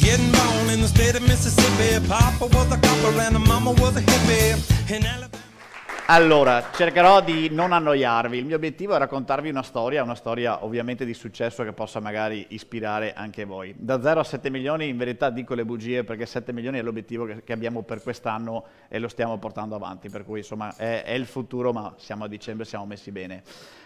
Getting born in the state of Mississippi. Papa was a copper and mama was a hippie. In Allora, cercherò di non annoiarvi. Il mio obiettivo è raccontarvi una storia, una storia ovviamente di successo che possa magari ispirare anche voi. Da 0 a 7 milioni, in verità dico le bugie perché 7 milioni è l'obiettivo che, che abbiamo per quest'anno e lo stiamo portando avanti, per cui insomma è, è il futuro, ma siamo a dicembre, siamo messi bene.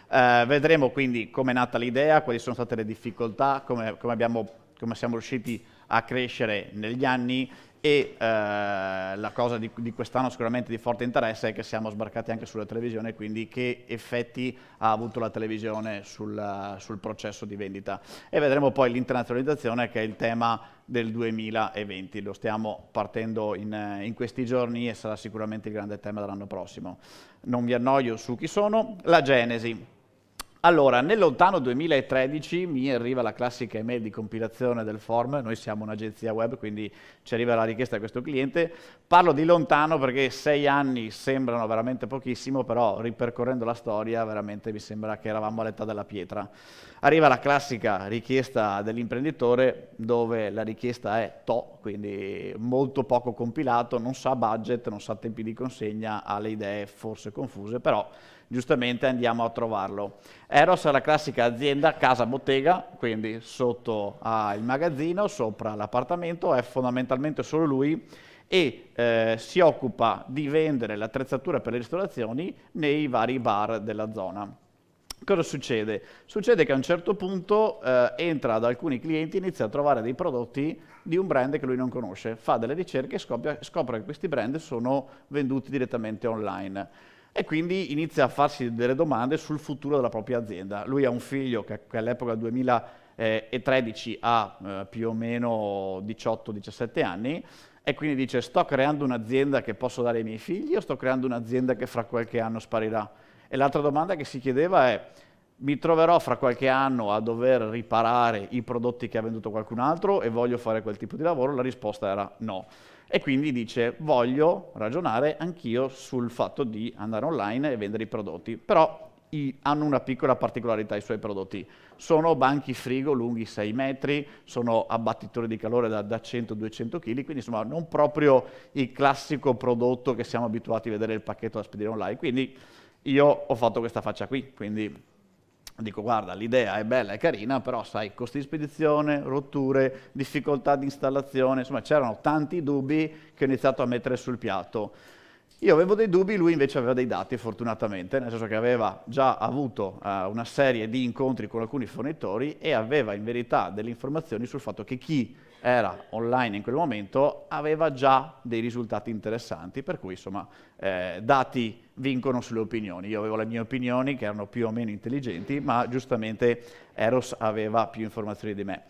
Eh, vedremo quindi come è nata l'idea, quali sono state le difficoltà, come, come, abbiamo, come siamo riusciti a a crescere negli anni e eh, la cosa di, di quest'anno sicuramente di forte interesse è che siamo sbarcati anche sulla televisione, quindi che effetti ha avuto la televisione sul, sul processo di vendita. E vedremo poi l'internazionalizzazione che è il tema del 2020, lo stiamo partendo in, in questi giorni e sarà sicuramente il grande tema dell'anno prossimo. Non vi annoio su chi sono, la Genesi. Allora, nel lontano 2013 mi arriva la classica email di compilazione del form, noi siamo un'agenzia web, quindi ci arriva la richiesta di questo cliente. Parlo di lontano perché sei anni sembrano veramente pochissimo, però ripercorrendo la storia veramente mi sembra che eravamo all'età della pietra arriva la classica richiesta dell'imprenditore dove la richiesta è to, quindi molto poco compilato, non sa budget, non sa tempi di consegna, ha le idee forse confuse, però giustamente andiamo a trovarlo. Eros è la classica azienda casa bottega, quindi sotto al magazzino, sopra l'appartamento, è fondamentalmente solo lui e eh, si occupa di vendere l'attrezzatura per le ristorazioni nei vari bar della zona. Cosa succede? Succede che a un certo punto eh, entra ad alcuni clienti e inizia a trovare dei prodotti di un brand che lui non conosce, fa delle ricerche e scopre, scopre che questi brand sono venduti direttamente online e quindi inizia a farsi delle domande sul futuro della propria azienda. Lui ha un figlio che, all'epoca 2013 ha eh, più o meno 18-17 anni e quindi dice sto creando un'azienda che posso dare ai miei figli o sto creando un'azienda che fra qualche anno sparirà? E l'altra domanda che si chiedeva è, mi troverò fra qualche anno a dover riparare i prodotti che ha venduto qualcun altro e voglio fare quel tipo di lavoro? La risposta era no. E quindi dice voglio ragionare anch'io sul fatto di andare online e vendere i prodotti, però i, hanno una piccola particolarità i suoi prodotti. Sono banchi frigo lunghi 6 metri, sono abbattitori di calore da, da 100-200 kg, quindi insomma non proprio il classico prodotto che siamo abituati a vedere il pacchetto da spedire online. Quindi io ho fatto questa faccia qui, quindi dico guarda l'idea è bella e carina, però sai costi di spedizione, rotture, difficoltà di installazione, insomma c'erano tanti dubbi che ho iniziato a mettere sul piatto. Io avevo dei dubbi, lui invece aveva dei dati fortunatamente, nel senso che aveva già avuto eh, una serie di incontri con alcuni fornitori e aveva in verità delle informazioni sul fatto che chi era online in quel momento aveva già dei risultati interessanti, per cui insomma eh, dati vincono sulle opinioni. Io avevo le mie opinioni che erano più o meno intelligenti, ma giustamente Eros aveva più informazioni di me.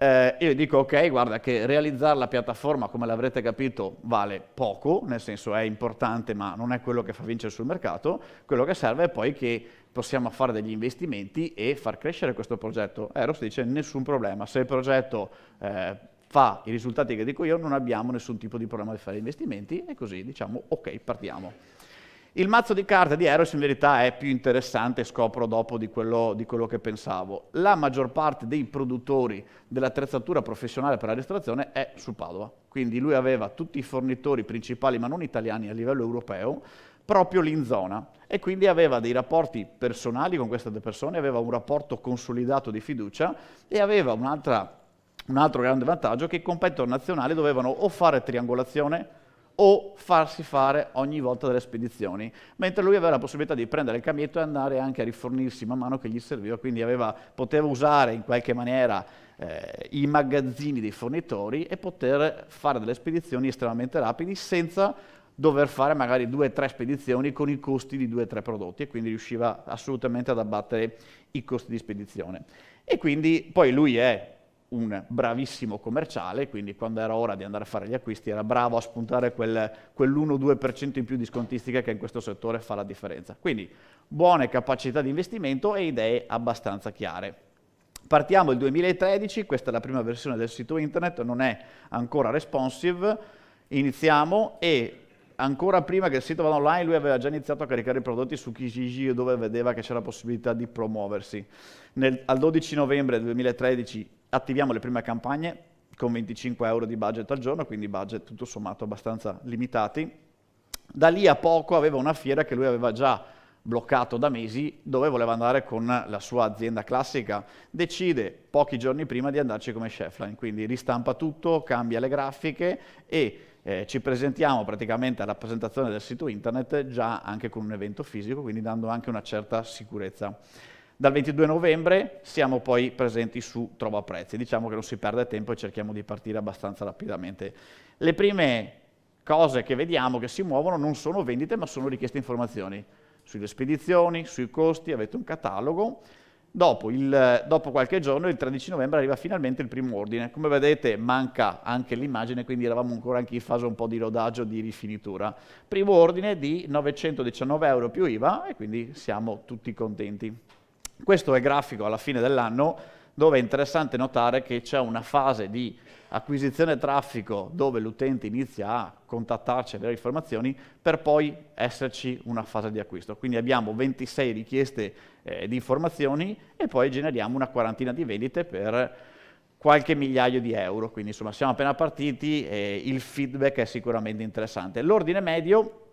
Eh, io dico ok, guarda che realizzare la piattaforma, come l'avrete capito, vale poco, nel senso è importante ma non è quello che fa vincere sul mercato, quello che serve è poi che possiamo fare degli investimenti e far crescere questo progetto. Eros dice nessun problema, se il progetto eh, fa i risultati che dico io non abbiamo nessun tipo di problema di fare investimenti e così diciamo ok, partiamo. Il mazzo di carte di Eros in verità è più interessante, scopro dopo di quello, di quello che pensavo. La maggior parte dei produttori dell'attrezzatura professionale per la ristorazione è su Padova, quindi lui aveva tutti i fornitori principali, ma non italiani a livello europeo, proprio lì in zona e quindi aveva dei rapporti personali con queste due persone, aveva un rapporto consolidato di fiducia e aveva un altro grande vantaggio che i competitor nazionali dovevano o fare triangolazione o farsi fare ogni volta delle spedizioni, mentre lui aveva la possibilità di prendere il camietto e andare anche a rifornirsi man mano che gli serviva, quindi aveva, poteva usare in qualche maniera eh, i magazzini dei fornitori e poter fare delle spedizioni estremamente rapidi senza dover fare magari due o tre spedizioni con i costi di due o tre prodotti e quindi riusciva assolutamente ad abbattere i costi di spedizione. E quindi poi lui è un bravissimo commerciale, quindi quando era ora di andare a fare gli acquisti era bravo a spuntare quel, quell'1-2% in più di scontistica che in questo settore fa la differenza. Quindi buone capacità di investimento e idee abbastanza chiare. Partiamo il 2013, questa è la prima versione del sito internet, non è ancora responsive, iniziamo e ancora prima che il sito vada online lui aveva già iniziato a caricare i prodotti su Kijiji dove vedeva che c'era possibilità di promuoversi. Nel, al 12 novembre 2013 attiviamo le prime campagne con 25 euro di budget al giorno, quindi budget tutto sommato abbastanza limitati. Da lì a poco aveva una fiera che lui aveva già bloccato da mesi dove voleva andare con la sua azienda classica. Decide pochi giorni prima di andarci come chefline, quindi ristampa tutto, cambia le grafiche e eh, ci presentiamo praticamente alla presentazione del sito internet già anche con un evento fisico, quindi dando anche una certa sicurezza. Dal 22 novembre siamo poi presenti su Trova Prezzi, diciamo che non si perde tempo e cerchiamo di partire abbastanza rapidamente. Le prime cose che vediamo che si muovono non sono vendite ma sono richieste informazioni sulle spedizioni, sui costi, avete un catalogo. Dopo, il, dopo, qualche giorno, il 13 novembre, arriva finalmente il primo ordine. Come vedete manca anche l'immagine, quindi eravamo ancora anche in fase un po' di rodaggio, di rifinitura. Primo ordine di 919 euro più IVA e quindi siamo tutti contenti. Questo è il grafico alla fine dell'anno dove è interessante notare che c'è una fase di acquisizione traffico dove l'utente inizia a contattarci e avere informazioni per poi esserci una fase di acquisto. Quindi abbiamo 26 richieste eh, di informazioni e poi generiamo una quarantina di vendite per qualche migliaio di euro. Quindi insomma siamo appena partiti e il feedback è sicuramente interessante. L'ordine medio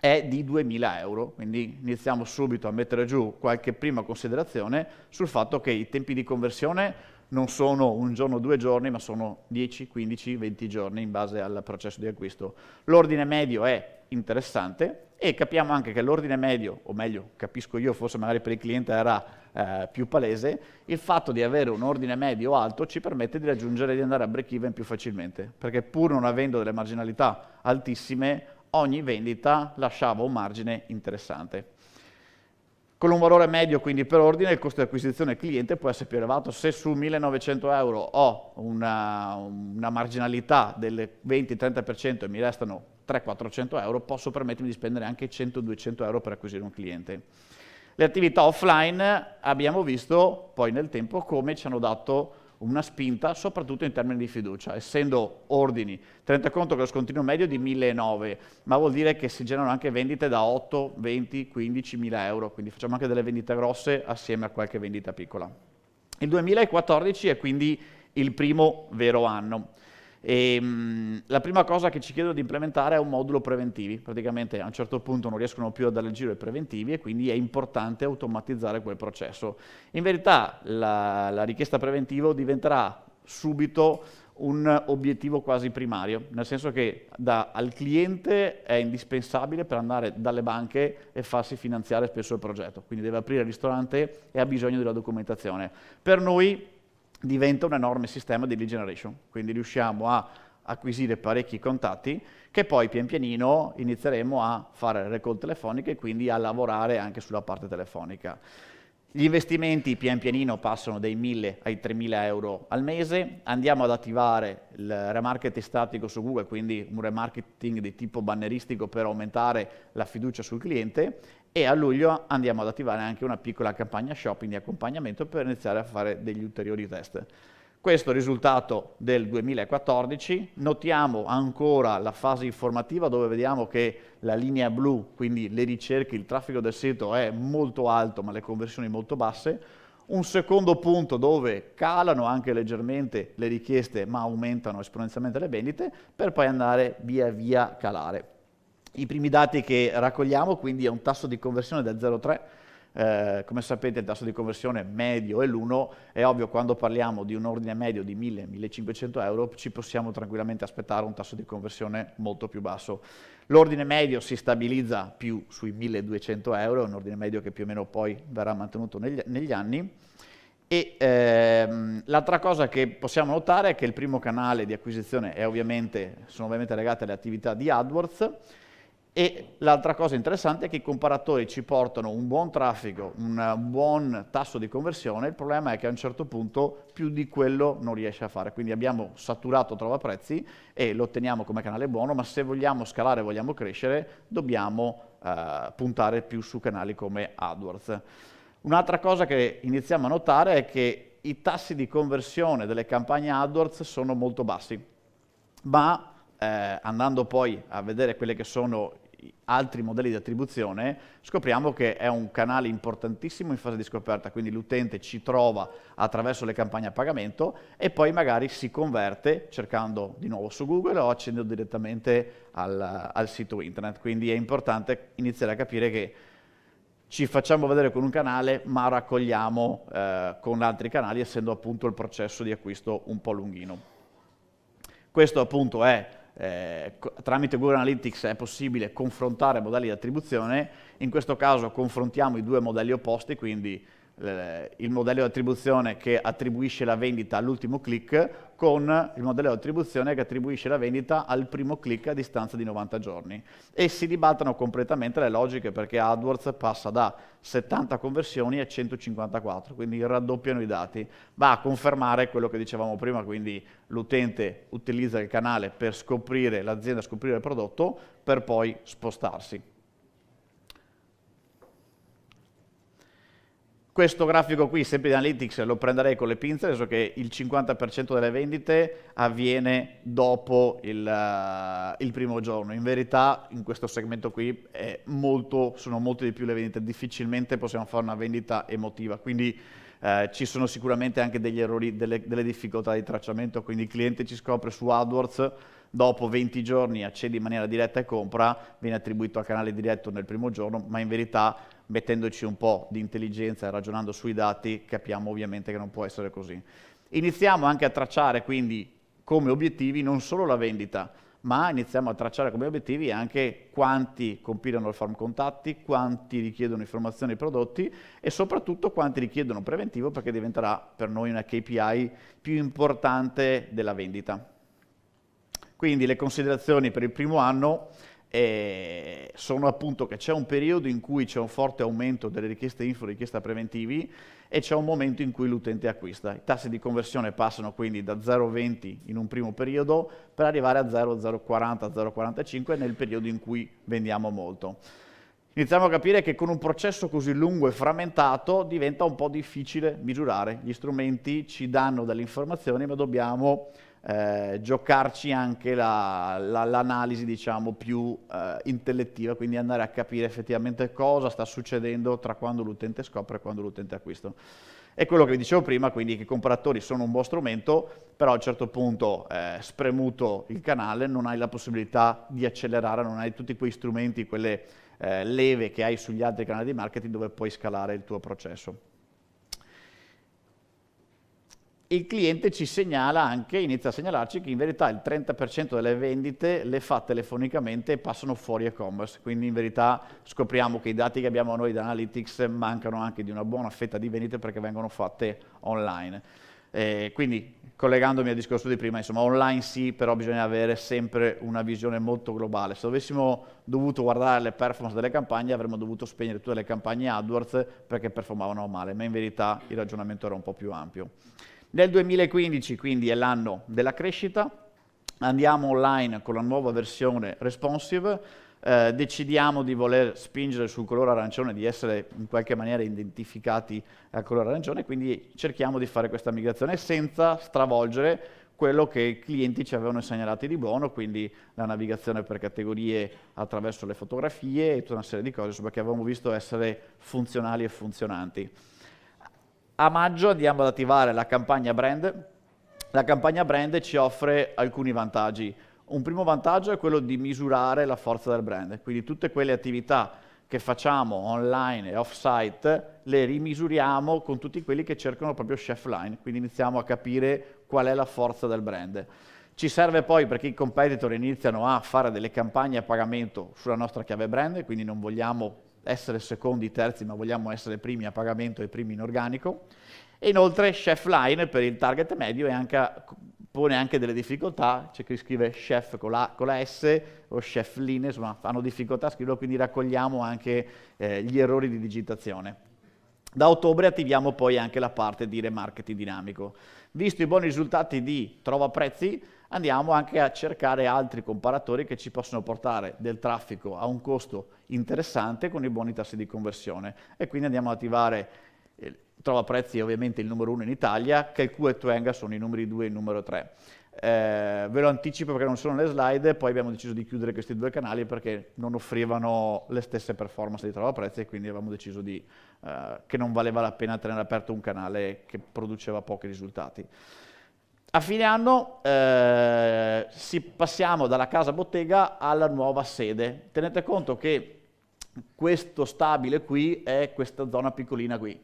è di 2.000 euro, quindi iniziamo subito a mettere giù qualche prima considerazione sul fatto che i tempi di conversione non sono un giorno due giorni, ma sono 10, 15, 20 giorni in base al processo di acquisto. L'ordine medio è interessante e capiamo anche che l'ordine medio, o meglio, capisco io, forse magari per il cliente era eh, più palese, il fatto di avere un ordine medio alto ci permette di raggiungere, di andare a break even più facilmente, perché pur non avendo delle marginalità altissime, ogni vendita lasciava un margine interessante. Con un valore medio quindi per ordine il costo di acquisizione cliente può essere più elevato. Se su 1900 euro ho una, una marginalità del 20-30% e mi restano 300-400 euro, posso permettermi di spendere anche 100-200 euro per acquisire un cliente. Le attività offline abbiamo visto poi nel tempo come ci hanno dato una spinta, soprattutto in termini di fiducia, essendo ordini. Tenete conto che lo scontrino medio è di 1.009, ma vuol dire che si generano anche vendite da 8, 20, 15 euro, quindi facciamo anche delle vendite grosse assieme a qualche vendita piccola. Il 2014 è quindi il primo vero anno. E, ehm, mh, la prima cosa che ci chiedono di implementare è un modulo preventivi, praticamente a un certo punto non riescono più a dare il giro ai preventivi e quindi è importante automatizzare quel processo. In verità la, la richiesta preventiva diventerà subito un obiettivo quasi primario, nel senso che da, al cliente è indispensabile per andare dalle banche e farsi finanziare spesso il progetto, quindi deve aprire il ristorante e ha bisogno della documentazione. Per noi diventa un enorme sistema di lead generation, quindi riusciamo a acquisire parecchi contatti che poi pian pianino inizieremo a fare le call telefoniche e quindi a lavorare anche sulla parte telefonica. Gli investimenti pian pianino passano dai 1000 ai 3000 euro al mese, andiamo ad attivare il remarketing statico su Google, quindi un remarketing di tipo banneristico per aumentare la fiducia sul cliente e a luglio andiamo ad attivare anche una piccola campagna shopping di accompagnamento per iniziare a fare degli ulteriori test. Questo è il risultato del 2014, notiamo ancora la fase informativa dove vediamo che la linea blu, quindi le ricerche, il traffico del sito è molto alto ma le conversioni molto basse, un secondo punto dove calano anche leggermente le richieste ma aumentano esponenzialmente le vendite per poi andare via via calare. I primi dati che raccogliamo quindi è un tasso di conversione del 0,3, eh, come sapete il tasso di conversione medio è l'1, è ovvio quando parliamo di un ordine medio di 1000-1500 euro ci possiamo tranquillamente aspettare un tasso di conversione molto più basso. L'ordine medio si stabilizza più sui 1200 euro, è un ordine medio che più o meno poi verrà mantenuto negli, negli anni. E ehm, l'altra cosa che possiamo notare è che il primo canale di acquisizione ovviamente, sono ovviamente legate alle attività di AdWords, e l'altra cosa interessante è che i comparatori ci portano un buon traffico, un buon tasso di conversione, il problema è che a un certo punto più di quello non riesce a fare, quindi abbiamo saturato trova prezzi e lo otteniamo come canale buono, ma se vogliamo scalare, vogliamo crescere, dobbiamo eh, puntare più su canali come AdWords. Un'altra cosa che iniziamo a notare è che i tassi di conversione delle campagne AdWords sono molto bassi, ma eh, andando poi a vedere quelle che sono altri modelli di attribuzione, scopriamo che è un canale importantissimo in fase di scoperta, quindi l'utente ci trova attraverso le campagne a pagamento e poi magari si converte cercando di nuovo su Google o accendendo direttamente al, al sito internet. Quindi è importante iniziare a capire che ci facciamo vedere con un canale ma raccogliamo eh, con altri canali essendo appunto il processo di acquisto un po' lunghino. Questo appunto è eh, tramite Google Analytics è possibile confrontare modelli di attribuzione, in questo caso confrontiamo i due modelli opposti, quindi eh, il modello di attribuzione che attribuisce la vendita all'ultimo click con il modello di attribuzione che attribuisce la vendita al primo click a distanza di 90 giorni e si dibattono completamente le logiche perché AdWords passa da 70 conversioni a 154, quindi raddoppiano i dati, va a confermare quello che dicevamo prima, quindi l'utente utilizza il canale per scoprire l'azienda, scoprire il prodotto per poi spostarsi. Questo grafico qui, sempre di Analytics, lo prenderei con le pinze, adesso che il 50% delle vendite avviene dopo il, uh, il, primo giorno. In verità, in questo segmento qui molto, sono molte di più le vendite, difficilmente possiamo fare una vendita emotiva, quindi uh, ci sono sicuramente anche degli errori, delle, delle difficoltà di tracciamento, quindi il cliente ci scopre su AdWords, dopo 20 giorni accede in maniera diretta e compra, viene attribuito al canale diretto nel primo giorno, ma in verità mettendoci un po' di intelligenza e ragionando sui dati, capiamo ovviamente che non può essere così. Iniziamo anche a tracciare quindi come obiettivi non solo la vendita, ma iniziamo a tracciare come obiettivi anche quanti compilano il farm contatti, quanti richiedono informazioni ai prodotti e soprattutto quanti richiedono preventivo perché diventerà per noi una KPI più importante della vendita. Quindi le considerazioni per il primo anno e sono appunto che c'è un periodo in cui c'è un forte aumento delle richieste info, richieste preventivi e c'è un momento in cui l'utente acquista. I tassi di conversione passano quindi da 0,20 in un primo periodo per arrivare a 0,040, 0,45 nel periodo in cui vendiamo molto. Iniziamo a capire che con un processo così lungo e frammentato diventa un po' difficile misurare. Gli strumenti ci danno delle informazioni ma dobbiamo eh, giocarci anche l'analisi la, la, diciamo più eh, intellettiva, quindi andare a capire effettivamente cosa sta succedendo tra quando l'utente scopre e quando l'utente acquista. È quello che vi dicevo prima, quindi che i comparatori sono un buon strumento, però a un certo punto eh, spremuto il canale non hai la possibilità di accelerare, non hai tutti quei strumenti, quelle eh, leve che hai sugli altri canali di marketing dove puoi scalare il tuo processo il cliente ci segnala anche, inizia a segnalarci che in verità il 30% delle vendite le fa telefonicamente e passano fuori e-commerce, quindi in verità scopriamo che i dati che abbiamo noi da Analytics mancano anche di una buona fetta di vendite perché vengono fatte online. Eh, quindi collegandomi al discorso di prima, insomma online sì, però bisogna avere sempre una visione molto globale. Se avessimo dovuto guardare le performance delle campagne avremmo dovuto spegnere tutte le campagne AdWords perché performavano male, ma in verità il ragionamento era un po' più ampio. Nel 2015 quindi è l'anno della crescita, andiamo online con la nuova versione responsive, eh, decidiamo di voler spingere sul colore arancione, di essere in qualche maniera identificati al colore arancione, quindi cerchiamo di fare questa migrazione senza stravolgere quello che i clienti ci avevano segnalato di buono, quindi la navigazione per categorie attraverso le fotografie e tutta una serie di cose insomma, che avevamo visto essere funzionali e funzionanti. A maggio andiamo ad attivare la campagna brand. La campagna brand ci offre alcuni vantaggi. Un primo vantaggio è quello di misurare la forza del brand, quindi tutte quelle attività che facciamo online e off-site le rimisuriamo con tutti quelli che cercano proprio chef line, quindi iniziamo a capire qual è la forza del brand. Ci serve poi perché i competitor iniziano a fare delle campagne a pagamento sulla nostra chiave brand, quindi non vogliamo essere secondi, terzi, ma vogliamo essere primi a pagamento e primi in organico. E inoltre chef line per il target medio anche, pone anche delle difficoltà, c'è chi scrive chef con la, con la, S o chef line, insomma fanno difficoltà a scriverlo, quindi raccogliamo anche eh, gli errori di digitazione. Da ottobre attiviamo poi anche la parte di remarketing dinamico. Visto i buoni risultati di trova prezzi, andiamo anche a cercare altri comparatori che ci possono portare del traffico a un costo interessante con i buoni tassi di conversione e quindi andiamo ad attivare eh, trova prezzi ovviamente il numero 1 in Italia, che il Q e Twenga sono i numeri 2 e il numero 3. Eh, ve lo anticipo perché non sono le slide, poi abbiamo deciso di chiudere questi due canali perché non offrivano le stesse performance di trova prezzi e quindi avevamo deciso di, eh, che non valeva la pena tenere aperto un canale che produceva pochi risultati. A fine anno eh, passiamo dalla casa bottega alla nuova sede. Tenete conto che questo stabile qui è questa zona piccolina qui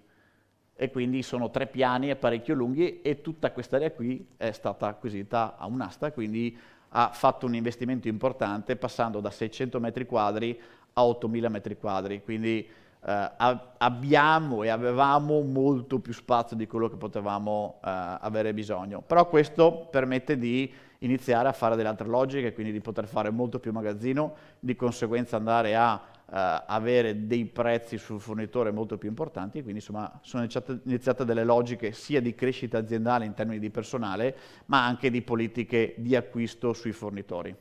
e quindi sono tre piani e parecchio lunghi e tutta quest'area qui è stata acquisita a un'asta, quindi ha fatto un investimento importante passando da 600 metri quadri a 8000 metri quadri, quindi eh, abbiamo e avevamo molto più spazio di quello che potevamo eh, avere bisogno. Però questo permette di iniziare a fare delle altre logiche, quindi di poter fare molto più magazzino, di conseguenza andare a eh, avere dei prezzi sul fornitore molto più importanti, quindi insomma sono iniziate delle logiche sia di crescita aziendale in termini di personale, ma anche di politiche di acquisto sui fornitori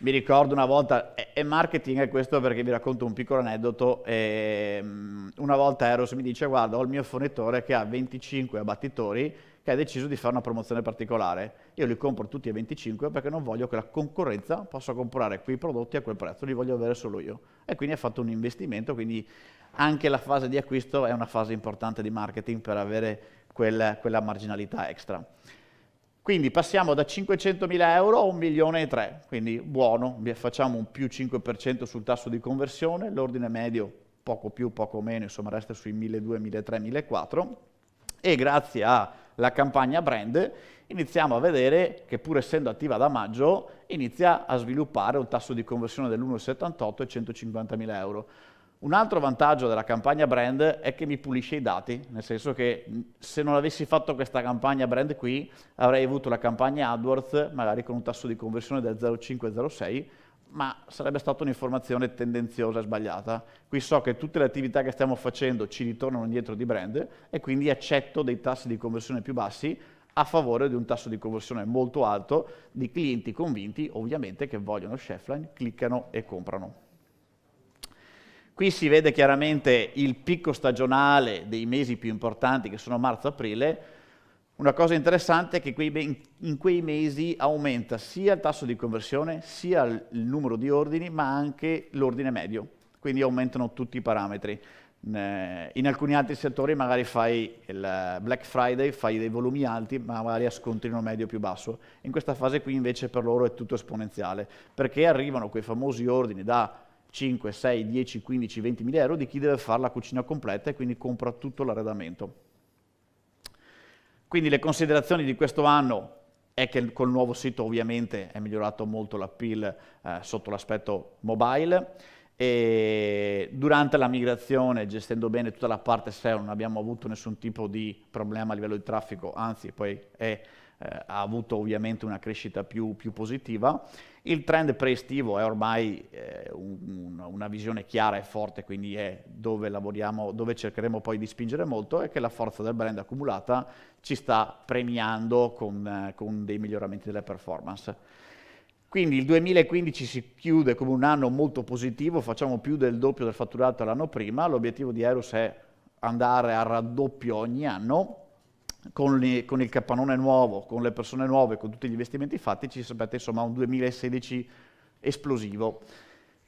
mi ricordo una volta, e marketing è questo perché vi racconto un piccolo aneddoto, ehm, una volta Eros mi dice guarda ho il mio fornitore che ha 25 abbattitori che ha deciso di fare una promozione particolare, io li compro tutti a 25 perché non voglio che la concorrenza possa comprare quei prodotti a quel prezzo, li voglio avere solo io e quindi ha fatto un investimento, quindi anche la fase di acquisto è una fase importante di marketing per avere quella, quella marginalità extra. Quindi passiamo da 500.000 euro a 1 milione e 3, quindi buono, facciamo un più 5% sul tasso di conversione, l'ordine medio poco più, poco meno, insomma resta sui 1.200, 1.300, e grazie alla campagna brand iniziamo a vedere che pur essendo attiva da maggio inizia a sviluppare un tasso di conversione dell'1,78 e 150.000 euro. Un altro vantaggio della campagna brand è che mi pulisce i dati, nel senso che se non avessi fatto questa campagna brand qui, avrei avuto la campagna AdWords magari con un tasso di conversione del 0,5-0,6, ma sarebbe stata un'informazione tendenziosa e sbagliata. Qui so che tutte le attività che stiamo facendo ci ritornano indietro di brand e quindi accetto dei tassi di conversione più bassi a favore di un tasso di conversione molto alto di clienti convinti, ovviamente, che vogliono Chefline, cliccano e comprano. Qui si vede chiaramente il picco stagionale dei mesi più importanti che sono marzo-aprile. Una cosa interessante è che in quei mesi aumenta sia il tasso di conversione, sia il numero di ordini, ma anche l'ordine medio. Quindi aumentano tutti i parametri. Eh, in alcuni altri settori magari fai il Black Friday, fai dei volumi alti, ma magari a scontrino medio più basso. In questa fase qui invece per loro è tutto esponenziale, perché arrivano quei famosi ordini da 5, 6, 10, 15, 20 mila euro di chi deve fare la cucina completa e quindi compra tutto l'arredamento. Quindi le considerazioni di questo anno è che col nuovo sito ovviamente è migliorato molto l'appeal eh, sotto l'aspetto mobile e durante la migrazione, gestendo bene tutta la parte SEO, non abbiamo avuto nessun tipo di problema a livello di traffico, anzi poi è eh, ha avuto ovviamente una crescita più, più, positiva. Il trend preestivo è ormai eh, un, una visione chiara e forte, quindi è dove lavoriamo, dove cercheremo poi di spingere molto e che la forza del brand accumulata ci sta premiando con, eh, con dei miglioramenti delle performance. Quindi il 2015 si chiude come un anno molto positivo, facciamo più del doppio del fatturato l'anno prima, l'obiettivo di Eros è andare a raddoppio ogni anno con, le, con, il capannone nuovo, con le persone nuove, con tutti gli investimenti fatti, ci sapete insomma un 2016 esplosivo.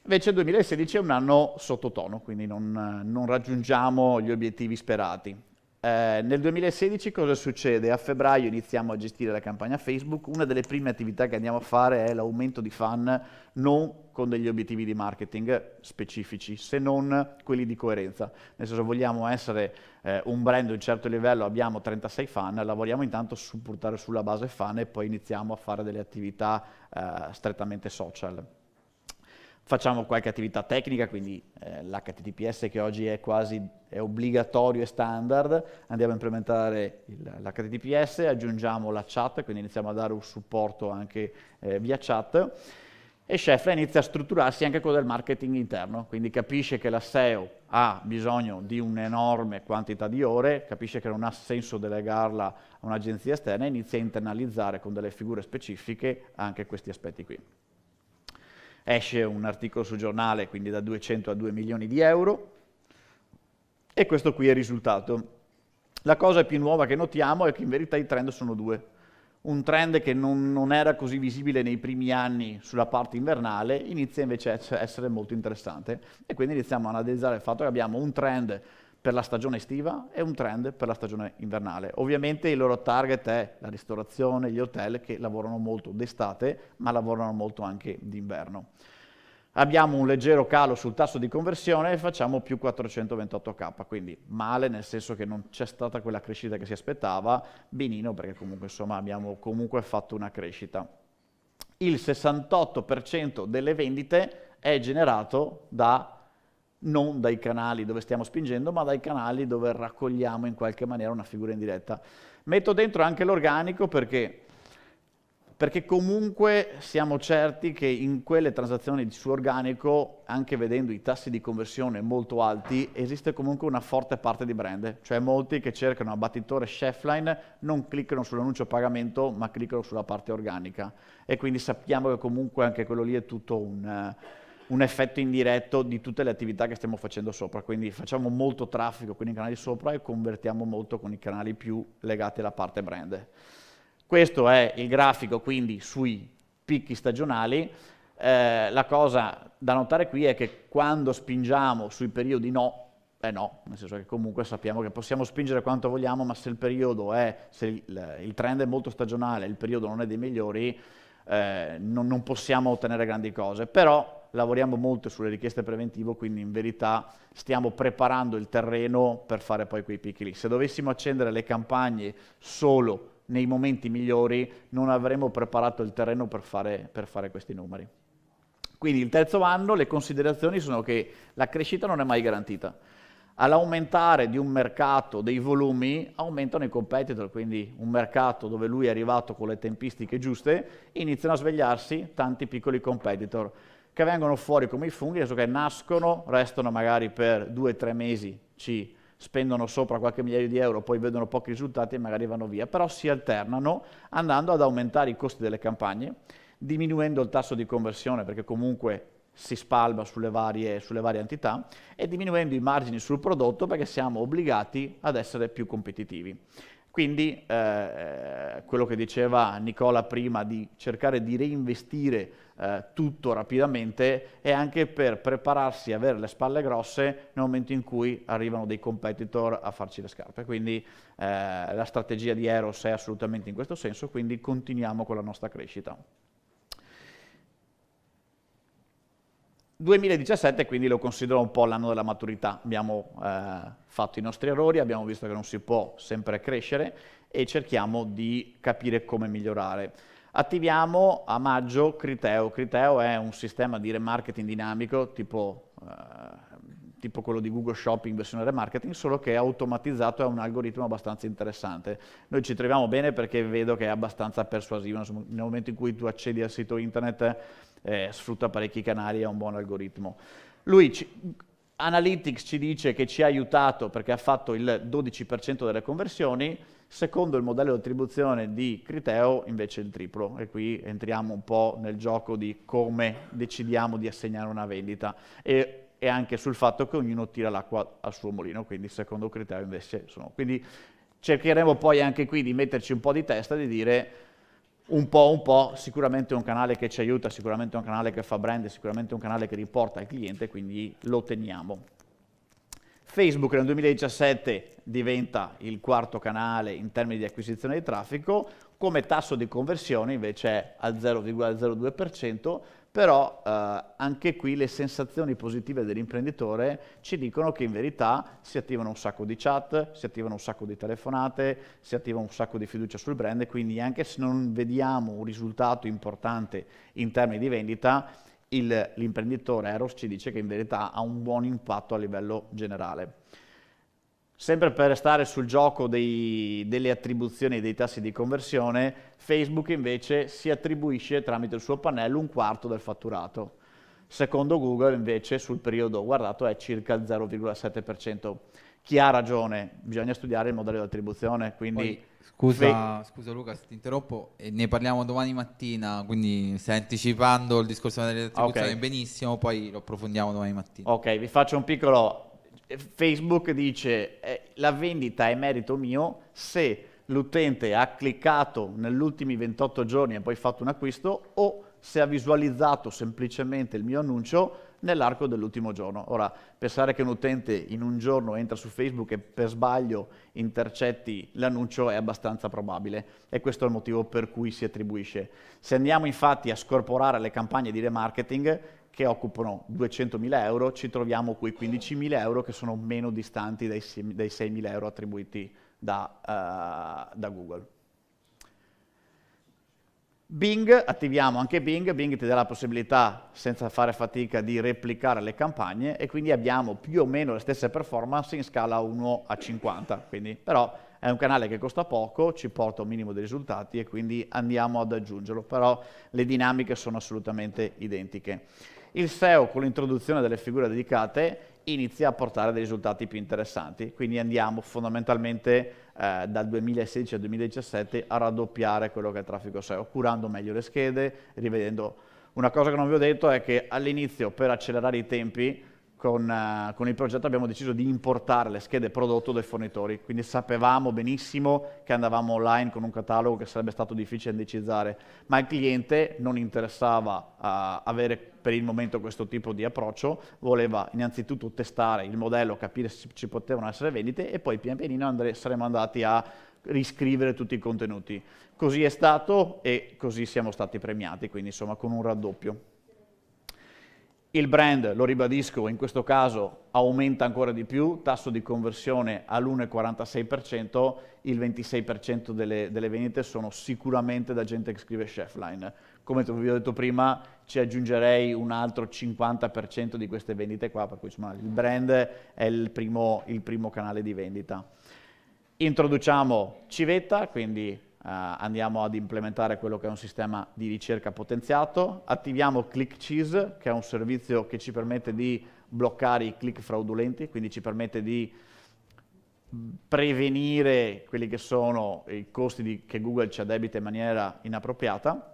Invece il 2016 è un anno sottotono, quindi non, non raggiungiamo gli obiettivi sperati. Eh, nel 2016 cosa succede? A febbraio iniziamo a gestire la campagna Facebook, una delle prime attività che andiamo a fare è l'aumento di fan non con degli obiettivi di marketing specifici, se non quelli di coerenza. Nel senso vogliamo essere eh, un brand di un certo livello, abbiamo 36 fan, lavoriamo intanto a supportare sulla base fan e poi iniziamo a fare delle attività eh, strettamente social. Facciamo qualche attività tecnica, quindi eh, l'HTTPS che oggi è quasi è obbligatorio e standard, andiamo a implementare il, l'HTTPS, aggiungiamo la chat, quindi iniziamo a dare un supporto anche eh, via chat e Scheffler inizia a strutturarsi anche con del marketing interno, quindi capisce che la SEO ha bisogno di un'enorme quantità di ore, capisce che non ha senso delegarla a un'agenzia esterna e inizia a internalizzare con delle figure specifiche anche questi aspetti qui. Esce un articolo sul giornale, quindi da 200 a 2 milioni di euro, e questo qui è il risultato. La cosa più nuova che notiamo è che in verità i trend sono due un trend che non, non, era così visibile nei primi anni sulla parte invernale inizia invece a essere molto interessante e quindi iniziamo ad analizzare il fatto che abbiamo un trend per la stagione estiva e un trend per la stagione invernale. Ovviamente il loro target è la ristorazione, gli hotel che lavorano molto d'estate ma lavorano molto anche d'inverno abbiamo un leggero calo sul tasso di conversione e facciamo più 428k, quindi male nel senso che non c'è stata quella crescita che si aspettava, benino perché comunque insomma, abbiamo comunque fatto una crescita. Il 68% delle vendite è generato da, non dai canali dove stiamo spingendo, ma dai canali dove raccogliamo in qualche maniera una figura indiretta. Metto dentro anche l'organico perché perché comunque siamo certi che in quelle transazioni su organico, anche vedendo i tassi di conversione molto alti, esiste comunque una forte parte di brand, cioè molti che cercano abbattitore chefline non cliccano sull'annuncio pagamento, ma cliccano sulla parte organica e quindi sappiamo che comunque anche quello lì è tutto un, un effetto indiretto di tutte le attività che stiamo facendo sopra, quindi facciamo molto traffico con i canali sopra e convertiamo molto con i canali più legati alla parte brand. Questo è il grafico quindi sui picchi stagionali. Eh, la cosa da notare qui è che quando spingiamo sui periodi no, eh no, nel senso che comunque sappiamo che possiamo spingere quanto vogliamo, ma se il periodo è, se il, il trend è molto stagionale, il periodo non è dei migliori, eh, non, non, possiamo ottenere grandi cose. Però lavoriamo molto sulle richieste preventivo, quindi in verità stiamo preparando il terreno per fare poi quei picchi lì. Se dovessimo accendere le campagne solo nei momenti migliori non avremo preparato il terreno per fare, per fare questi numeri. Quindi il terzo anno le considerazioni sono che la crescita non è mai garantita. All'aumentare di un mercato dei volumi aumentano i competitor, quindi un mercato dove lui è arrivato con le tempistiche giuste, iniziano a svegliarsi tanti piccoli competitor che vengono fuori come i funghi, nel che nascono, restano magari per due o tre mesi, ci spendono sopra qualche migliaio di euro, poi vedono pochi risultati e magari vanno via, però si alternano andando ad aumentare i costi delle campagne, diminuendo il tasso di conversione perché comunque si spalma sulle varie, sulle varie entità e diminuendo i margini sul prodotto perché siamo obbligati ad essere più competitivi. Quindi eh, eh, quello che diceva Nicola prima di cercare di reinvestire eh, tutto rapidamente è anche per prepararsi a avere le spalle grosse nel momento in cui arrivano dei competitor a farci le scarpe. Quindi eh, la strategia di Eros è assolutamente in questo senso, quindi continuiamo con la nostra crescita. 2017 quindi lo considero un po' l'anno della maturità, abbiamo eh, fatto i nostri errori, abbiamo visto che non si può sempre crescere e cerchiamo di capire come migliorare. Attiviamo a maggio Criteo, Criteo è un sistema di remarketing dinamico tipo, eh, tipo quello di Google Shopping versione remarketing, solo che è automatizzato, è un algoritmo abbastanza interessante. Noi ci troviamo bene perché vedo che è abbastanza persuasivo, nel momento in cui tu accedi al sito internet eh, sfrutta parecchi canali, ha un buon algoritmo. Lui ci, Analytics ci dice che ci ha aiutato perché ha fatto il 12% delle conversioni, secondo il modello di attribuzione di Criteo invece il triplo e qui entriamo un po' nel gioco di come decidiamo di assegnare una vendita e, e anche sul fatto che ognuno tira l'acqua al suo mulino, quindi secondo Criteo invece sono. Quindi cercheremo poi anche qui di metterci un po' di testa e di dire un po' un po', sicuramente è un canale che ci aiuta, sicuramente è un canale che fa brand, sicuramente è un canale che riporta al cliente, quindi lo teniamo. Facebook nel 2017 diventa il quarto canale in termini di acquisizione di traffico, come tasso di conversione invece è al 0,02%, però eh, anche qui le sensazioni positive dell'imprenditore ci dicono che in verità si attivano un sacco di chat, si attivano un sacco di telefonate, si attiva un sacco di fiducia sul brand, quindi anche se non vediamo un risultato importante in termini di vendita, l'imprenditore Eros ci dice che in verità ha un buon impatto a livello generale. Sempre per restare sul gioco dei, delle attribuzioni e dei tassi di conversione, Facebook invece si attribuisce tramite il suo pannello un quarto del fatturato. Secondo Google invece sul periodo guardato è circa il 0,7%. Chi ha ragione? Bisogna studiare il modello di attribuzione, quindi... Scusa, scusa, Luca se ti interrompo, eh, ne parliamo domani mattina, quindi stai anticipando il discorso delle attribuzioni okay. benissimo, poi lo approfondiamo domani mattina. Ok, vi faccio un piccolo Facebook dice eh, la vendita è merito mio se l'utente ha cliccato negli ultimi 28 giorni e poi fatto un acquisto o se ha visualizzato semplicemente il mio annuncio nell'arco dell'ultimo giorno. Ora, pensare che un utente in un giorno entra su Facebook e per sbaglio intercetti l'annuncio è abbastanza probabile e questo è il motivo per cui si attribuisce. Se andiamo infatti a scorporare le campagne di remarketing, che occupano 200.000 euro, ci troviamo quei 15.000 euro che sono meno distanti dai, 6.000 euro attribuiti da, uh, da Google. Bing, attiviamo anche Bing, Bing ti dà la possibilità senza fare fatica di replicare le campagne e quindi abbiamo più o meno le stesse performance in scala 1 a 50, quindi, però è un canale che costa poco, ci porta un minimo di risultati e quindi andiamo ad aggiungerlo, però le dinamiche sono assolutamente identiche il SEO con l'introduzione delle figure dedicate inizia a portare dei risultati più interessanti, quindi andiamo fondamentalmente eh, dal 2016 al 2017 a raddoppiare quello che è il traffico SEO, curando meglio le schede, rivedendo. Una cosa che non vi ho detto è che all'inizio per accelerare i tempi con, uh, con, il progetto abbiamo deciso di importare le schede prodotto dai fornitori, quindi sapevamo benissimo che andavamo online con un catalogo che sarebbe stato difficile indicizzare, ma il cliente non interessava uh, avere per il momento questo tipo di approccio, voleva innanzitutto testare il modello, capire se ci potevano essere vendite e poi pian pianino andre- saremmo andati a riscrivere tutti i contenuti. Così è stato e così siamo stati premiati, quindi insomma con un raddoppio. Il brand, lo ribadisco, in questo caso aumenta ancora di più, tasso di conversione all'1,46%, il 26% delle, delle, vendite sono sicuramente da gente che scrive Chefline. Come vi ho detto prima, ci aggiungerei un altro 50% di queste vendite qua, per cui insomma, il brand è il primo, il primo canale di vendita. Introduciamo Civetta, quindi eh, andiamo ad implementare quello che è un sistema di ricerca potenziato, attiviamo ClickCheese, che è un servizio che ci permette di bloccare i click fraudolenti, quindi ci permette di mm, prevenire quelli che sono i costi di, che Google ci addebita in maniera inappropriata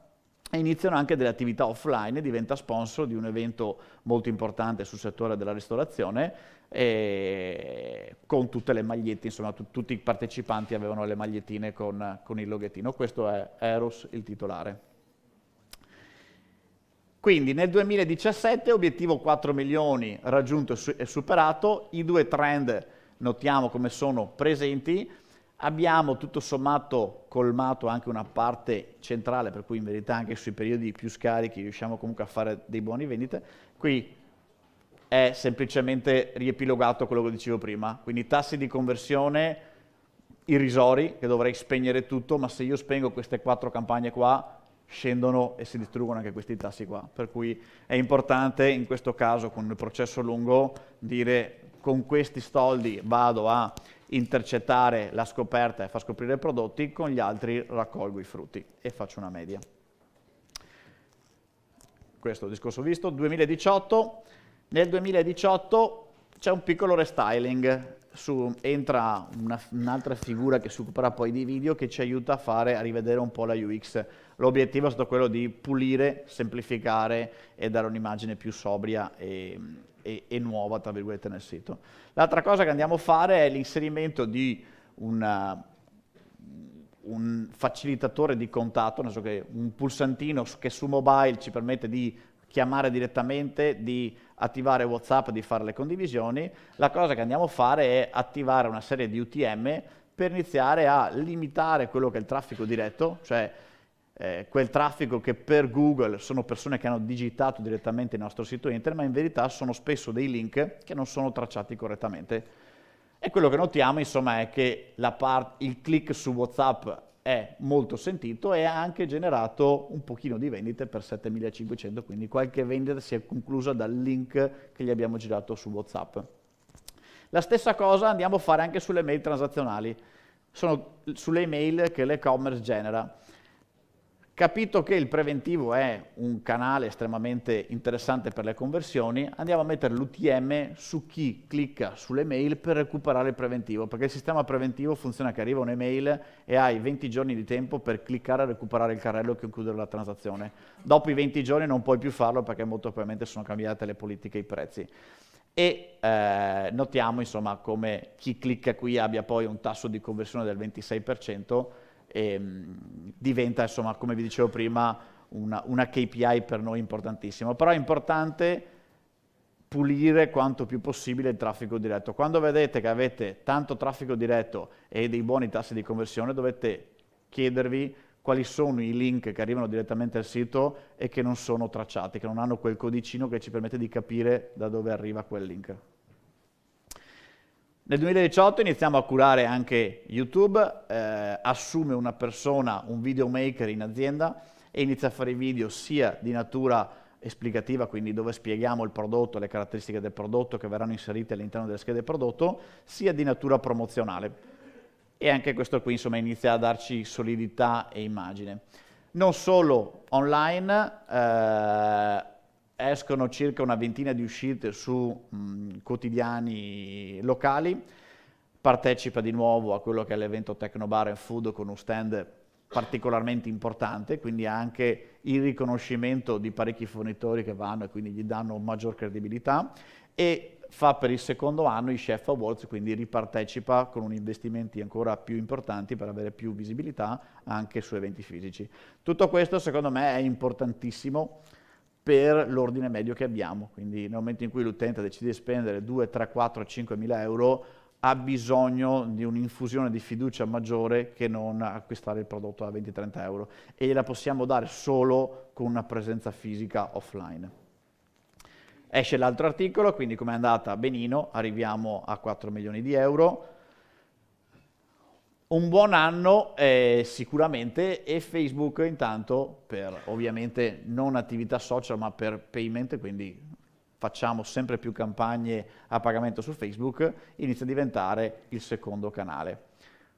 e iniziano anche delle attività offline, diventa sponsor di un evento molto importante sul settore della ristorazione e con tutte le magliette, insomma tutti i partecipanti avevano le magliettine con, con il loghettino. Questo è Eros, il titolare. Quindi nel 2017 obiettivo 4 milioni raggiunto e superato, i due trend notiamo come sono presenti, abbiamo tutto sommato colmato anche una parte centrale, per cui in verità anche sui periodi più scarichi riusciamo comunque a fare dei buoni vendite. Qui è semplicemente riepilogato quello che dicevo prima, quindi tassi di conversione irrisori che dovrei spegnere tutto, ma se io spengo queste quattro campagne qua scendono e si distruggono anche questi tassi qua, per cui è importante in questo caso con il processo lungo dire con questi soldi vado a intercettare la scoperta e far scoprire i prodotti, con gli altri raccolgo i frutti e faccio una media. Questo è il discorso visto. 2018 nel 2018 c'è un piccolo restyling, su, entra una, un'altra figura che si occuperà poi di video che ci aiuta a fare, a rivedere un po' la UX. L'obiettivo è stato quello di pulire, semplificare e dare un'immagine più sobria e, e, e nuova, tra virgolette, nel sito. L'altra cosa che andiamo a fare è l'inserimento di una, uh, un facilitatore di contatto, nel senso che un pulsantino che su mobile ci permette di chiamare direttamente, di attivare WhatsApp, di fare le condivisioni, la cosa che andiamo a fare è attivare una serie di UTM per iniziare a limitare quello che è il traffico diretto, cioè eh, quel traffico che per Google sono persone che hanno digitato direttamente il nostro sito internet, ma in verità sono spesso dei link che non sono tracciati correttamente. E quello che notiamo, insomma, è che il click su WhatsApp è molto sentito e ha anche generato un pochino di vendite per 7500, quindi qualche vendita si è conclusa dal link che gli abbiamo girato su WhatsApp. La stessa cosa andiamo a fare anche sulle mail transazionali, sono sulle mail che l'e-commerce genera. Capito che il preventivo è un canale estremamente interessante per le conversioni, andiamo a mettere l'UTM su chi clicca sulle mail per recuperare il preventivo, perché il sistema preventivo funziona che arriva un'email e hai 20 giorni di tempo per cliccare a recuperare il carrello e concludere la transazione. Dopo i 20 giorni non puoi più farlo perché molto probabilmente sono cambiate le politiche e i prezzi e eh, notiamo insomma come chi clicca qui abbia poi un tasso di conversione del 26%, e, ehm, diventa, insomma, come vi dicevo prima, una, una KPI per noi importantissima. Però è importante pulire quanto più possibile il traffico diretto. Quando vedete che avete tanto traffico diretto e dei buoni tassi di conversione, dovete chiedervi quali sono i link che arrivano direttamente al sito e che non sono tracciati, che non hanno quel codicino che ci permette di capire da dove arriva quel link. Nel 2018 iniziamo a curare anche YouTube, eh, assume una persona, un videomaker in azienda e inizia a fare video sia di natura esplicativa, quindi dove spieghiamo il prodotto, le caratteristiche del prodotto che verranno inserite all'interno delle schede del prodotto, sia di natura promozionale. E anche questo qui insomma inizia a darci solidità e immagine. Non solo online, eh, escono circa una ventina di uscite su mh, mm, quotidiani locali, partecipa di nuovo a quello che è l'evento Tecnobar and Food con un stand particolarmente importante, quindi ha anche il riconoscimento di parecchi fornitori che vanno e quindi gli danno maggior credibilità e fa per il secondo anno i Chef Awards, quindi ripartecipa con investimenti ancora più importanti per avere più visibilità anche su eventi fisici. Tutto questo secondo me è importantissimo per l'ordine medio che abbiamo. Quindi nel momento in cui l'utente decide di spendere 2, 3, 4, 5 mila euro, ha bisogno di un'infusione di fiducia maggiore che non acquistare il prodotto a 20-30 euro e gliela possiamo dare solo con una presenza fisica offline. Esce l'altro articolo, quindi come è andata? Benino, arriviamo a 4 milioni di euro, un buon anno eh, sicuramente e Facebook intanto per ovviamente non attività social ma per payment, quindi facciamo sempre più campagne a pagamento su Facebook, inizia a diventare il secondo canale.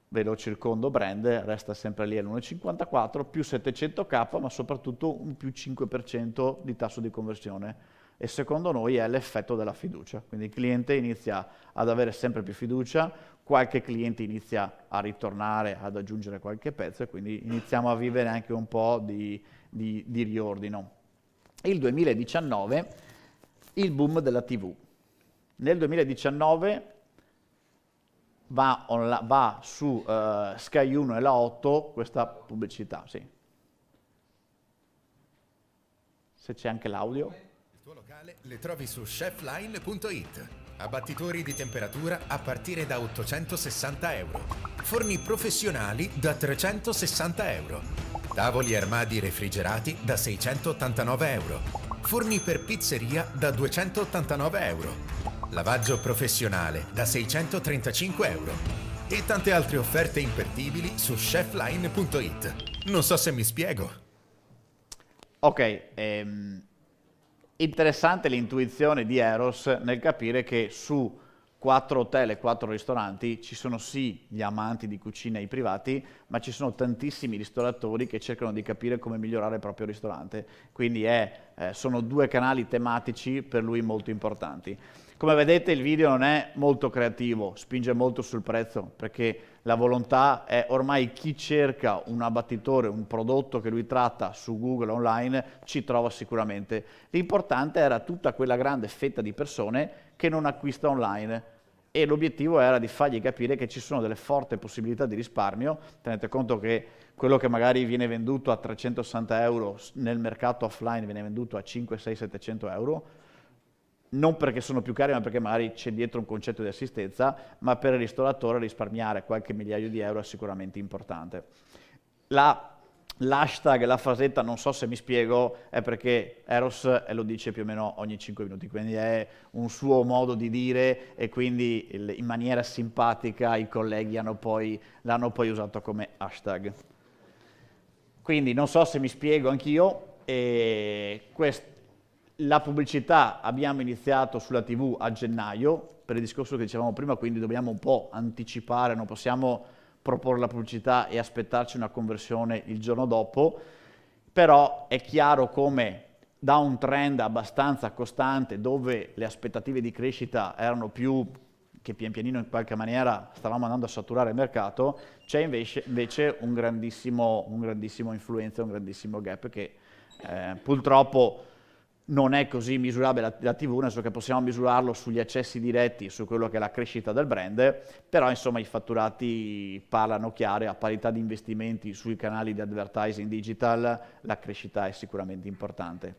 Ve lo circondo brand, resta sempre lì all'1,54, più 700k, ma soprattutto un più 5% di tasso di conversione. E secondo noi è l'effetto della fiducia, quindi il cliente inizia ad avere sempre più fiducia, qualche cliente inizia a ritornare, ad aggiungere qualche pezzo e quindi iniziamo a vivere anche un po' di, di, di riordino. Il 2019, il boom della TV. Nel 2019 va, on, va su uh, Sky 1 e la 8 questa pubblicità, sì. Se c'è anche l'audio. Il tuo locale le trovi su chefline.it. Abbattitori di temperatura a partire da 860 euro. Forni professionali da 360 euro. Tavoli e armadi refrigerati da 689 euro. Forni per pizzeria da 289 euro. Lavaggio professionale da 635 euro. E tante altre offerte imperdibili su chefline.it. Non so se mi spiego. Ok, ehm, Interessante l'intuizione di Eros nel capire che su quattro hotel e quattro ristoranti ci sono sì gli amanti di cucina e i privati, ma ci sono tantissimi ristoratori che cercano di capire come migliorare il proprio ristorante. Quindi è, eh, sono due canali tematici per lui molto importanti. Come vedete il video non è molto creativo, spinge molto sul prezzo perché la volontà è ormai chi cerca un abbattitore, un prodotto che lui tratta su Google online ci trova sicuramente. L'importante era tutta quella grande fetta di persone che non acquista online e l'obiettivo era di fargli capire che ci sono delle forti possibilità di risparmio, tenete conto che quello che magari viene venduto a 360 euro nel mercato offline viene venduto a 5, 6, 700 euro, non perché sono più cari, ma perché magari c'è dietro un concetto di assistenza, ma per il ristoratore risparmiare qualche migliaio di euro è sicuramente importante. La, l'hashtag, la frasetta, non so se mi spiego, è perché Eros lo dice più o meno ogni 5 minuti, quindi è un suo modo di dire e quindi in maniera simpatica i colleghi poi, l'hanno poi usato come hashtag. Quindi non so se mi spiego anch'io, e questo la pubblicità abbiamo iniziato sulla TV a gennaio, per il discorso che dicevamo prima, quindi dobbiamo un po' anticipare, non possiamo proporre la pubblicità e aspettarci una conversione il giorno dopo, però è chiaro come da un trend abbastanza costante dove le aspettative di crescita erano più che pian pianino in qualche maniera stavamo andando a saturare il mercato, c'è invece, invece un, grandissimo, un grandissimo influenza, un grandissimo gap che eh, purtroppo non è così misurabile da TV, nel senso che possiamo misurarlo sugli accessi diretti, su quello che è la crescita del brand, però insomma i fatturati parlano chiare, a parità di investimenti sui canali di advertising digital, la crescita è sicuramente importante.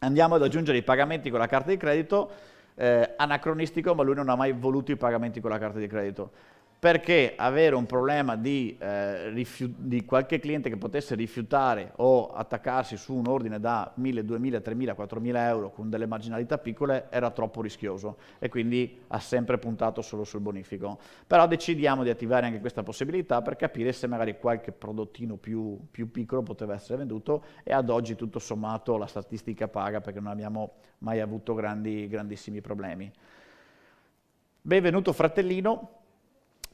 Andiamo ad aggiungere i pagamenti con la carta di credito, eh, anacronistico, ma lui non ha mai voluto i pagamenti con la carta di credito perché avere un problema di, eh, di, qualche cliente che potesse rifiutare o attaccarsi su un ordine da 1.000, 2.000, 3.000, 4.000 euro con delle marginalità piccole era troppo rischioso e quindi ha sempre puntato solo sul bonifico. Però decidiamo di attivare anche questa possibilità per capire se magari qualche prodottino più, più piccolo poteva essere venduto e ad oggi tutto sommato la statistica paga perché non abbiamo mai avuto grandi, grandissimi problemi. Benvenuto fratellino,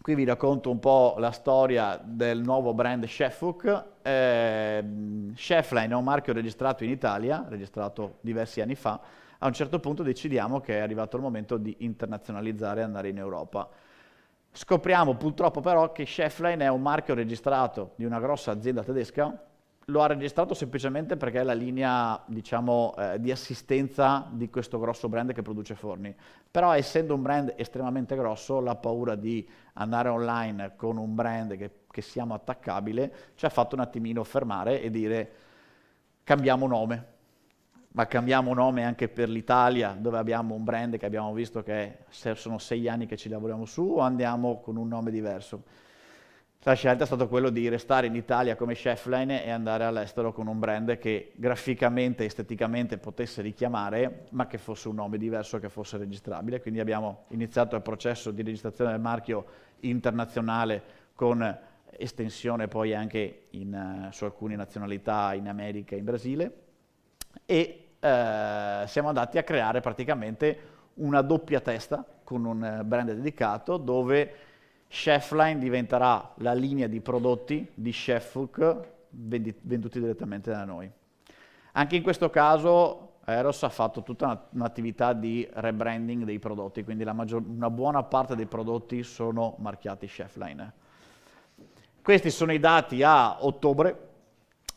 Qui vi racconto un po' la storia del nuovo brand Chefhook. Eh, Chefline è un marchio registrato in Italia, registrato diversi anni fa. A un certo punto decidiamo che è arrivato il momento di internazionalizzare e andare in Europa. Scopriamo purtroppo però che Chefline è un marchio registrato di una grossa azienda tedesca lo ha registrato semplicemente perché è la linea diciamo, eh, di assistenza di questo grosso brand che produce forni. Però essendo un brand estremamente grosso, la paura di andare online con un brand che, che siamo attaccabile ci ha fatto un attimino fermare e dire cambiamo nome. Ma cambiamo nome anche per l'Italia, dove abbiamo un brand che abbiamo visto che sono sei anni che ci lavoriamo su, o andiamo con un nome diverso? La scelta è stata quella di restare in Italia come chefline e andare all'estero con un brand che graficamente e esteticamente potesse richiamare, ma che fosse un nome diverso, che fosse registrabile. Quindi abbiamo iniziato il processo di registrazione del marchio internazionale con estensione poi anche in, eh, su alcune nazionalità in America e in Brasile e eh, siamo andati a creare praticamente una doppia testa con un eh, brand dedicato dove Chefline diventerà la linea di prodotti di Chefcook venduti direttamente da noi. Anche in questo caso Eros ha fatto tutta un'attività di rebranding dei prodotti, quindi maggior, una buona parte dei prodotti sono marchiati Chefline. Questi sono i dati a ottobre,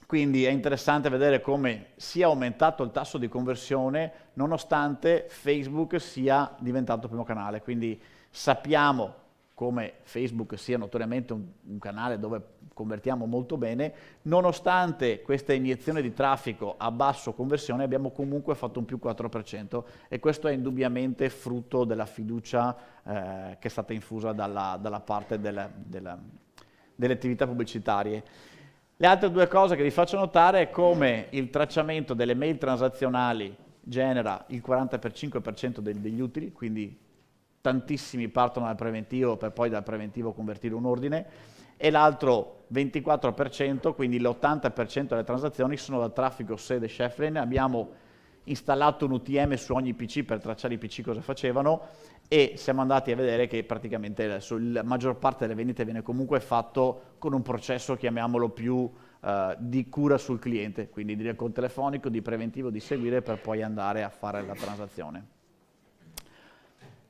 quindi è interessante vedere come sia aumentato il tasso di conversione nonostante Facebook sia diventato il primo canale, quindi sappiamo come Facebook sia notoriamente un, un, canale dove convertiamo molto bene, nonostante questa iniezione di traffico a basso conversione abbiamo comunque fatto un più 4% e questo è indubbiamente frutto della fiducia eh, che è stata infusa dalla, dalla parte della, della, delle attività pubblicitarie. Le altre due cose che vi faccio notare è come il tracciamento delle mail transazionali genera il 45% del, degli utili, quindi tantissimi partono dal preventivo per poi dal preventivo convertire un ordine, e l'altro 24%, quindi l'80% delle transazioni sono dal traffico sede Shefflin, abbiamo installato un UTM su ogni PC per tracciare i PC cosa facevano e siamo andati a vedere che praticamente adesso la maggior parte delle vendite viene comunque fatto con un processo, chiamiamolo più Uh, di cura sul cliente, quindi di racconto telefonico, di preventivo, di seguire per poi andare a fare la transazione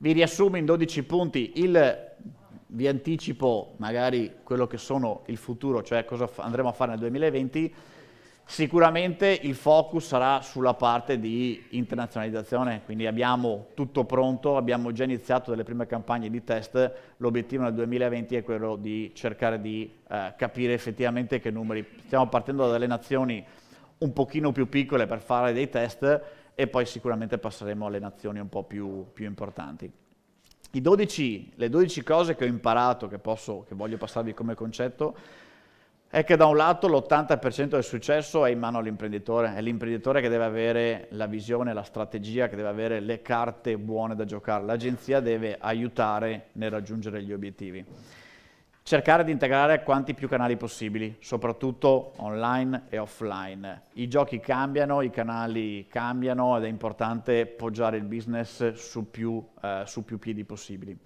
vi riassumo in 12 punti il, vi anticipo magari quello che sono il futuro, cioè cosa andremo a fare nel 2020, sicuramente il focus sarà sulla parte di internazionalizzazione, quindi abbiamo tutto pronto, abbiamo già iniziato delle prime campagne di test, l'obiettivo nel 2020 è quello di cercare di eh, capire effettivamente che numeri, stiamo partendo dalle nazioni un pochino più piccole per fare dei test, e poi sicuramente passeremo alle nazioni un po' più, più importanti. 12, le 12 cose che ho imparato, che, posso, che voglio passarvi come concetto, è che da un lato l'80% del successo è in mano all'imprenditore, è l'imprenditore che deve avere la visione, la strategia, che deve avere le carte buone da giocare, l'agenzia deve aiutare nel raggiungere gli obiettivi cercare di integrare quanti più canali possibili, soprattutto online e offline. I giochi cambiano, i canali cambiano ed è importante poggiare il business su più, eh, su più piedi possibili.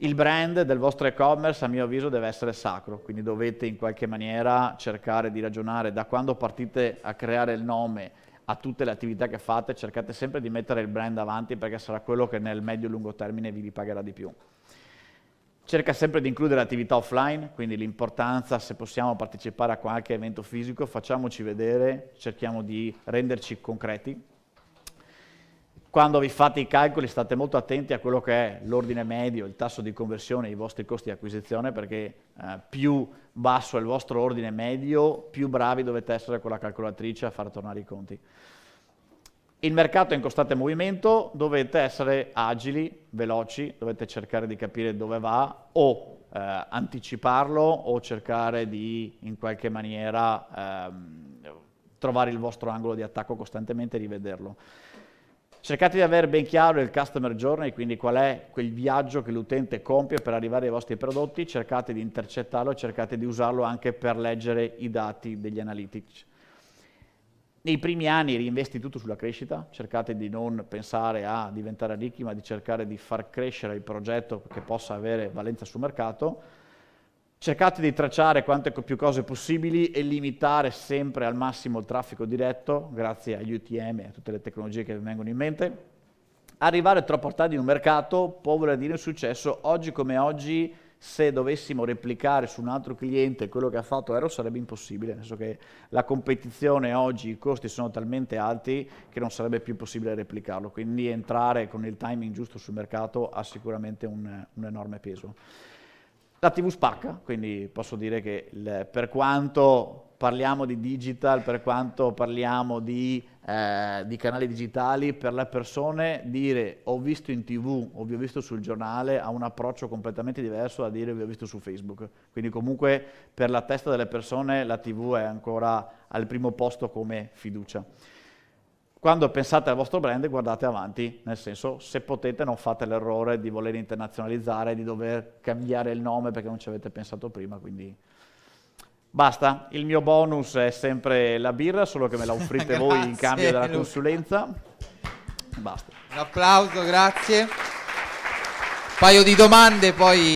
Il brand del vostro e-commerce, a mio avviso, deve essere sacro, quindi dovete in qualche maniera cercare di ragionare da quando partite a creare il nome a tutte le attività che fate, cercate sempre di mettere il brand avanti perché sarà quello che nel medio-lungo termine vi ripagherà di più. Cerca sempre di includere attività offline, quindi l'importanza, se possiamo partecipare a qualche evento fisico, facciamoci vedere, cerchiamo di renderci concreti. Quando vi fate i calcoli state molto attenti a quello che è l'ordine medio, il tasso di conversione, i vostri costi di acquisizione, perché eh, più basso è il vostro ordine medio, più bravi dovete essere con la calcolatrice a far tornare i conti. Il mercato è in costante movimento, dovete essere agili, veloci, dovete cercare di capire dove va o eh, anticiparlo o cercare di in qualche maniera ehm, trovare il vostro angolo di attacco costantemente e rivederlo. Cercate di avere ben chiaro il customer journey, quindi qual è quel viaggio che l'utente compie per arrivare ai vostri prodotti, cercate di intercettarlo e cercate di usarlo anche per leggere i dati degli analytics. Nei primi anni reinvesti tutto sulla crescita, cercate di non pensare a diventare ricchi, ma di cercare di far crescere il progetto che possa avere valenza sul mercato. Cercate di tracciare quante più cose possibili e limitare sempre al massimo il traffico diretto, grazie agli UTM e a tutte le tecnologie che vi vengono in mente. Arrivare troppo tardi in un mercato può voler dire un successo oggi come oggi se dovessimo replicare su un altro cliente quello che ha fatto Eros sarebbe impossibile, nel senso che la competizione oggi, i costi sono talmente alti che non sarebbe più possibile replicarlo, quindi entrare con il timing giusto sul mercato ha sicuramente un, un enorme peso. La TV spacca, quindi posso dire che il, per quanto parliamo di digital, per quanto parliamo di, eh, di, canali digitali, per le persone dire ho visto in tv o vi ho visto sul giornale ha un approccio completamente diverso da dire vi ho visto su Facebook. Quindi comunque per la testa delle persone la tv è ancora al primo posto come fiducia. Quando pensate al vostro brand guardate avanti, nel senso se potete non fate l'errore di voler internazionalizzare, di dover cambiare il nome perché non ci avete pensato prima, quindi basta. Il mio bonus è sempre la birra, solo che me la offrite voi in cambio della consulenza. Basta. Un applauso, grazie. Un paio di domande poi...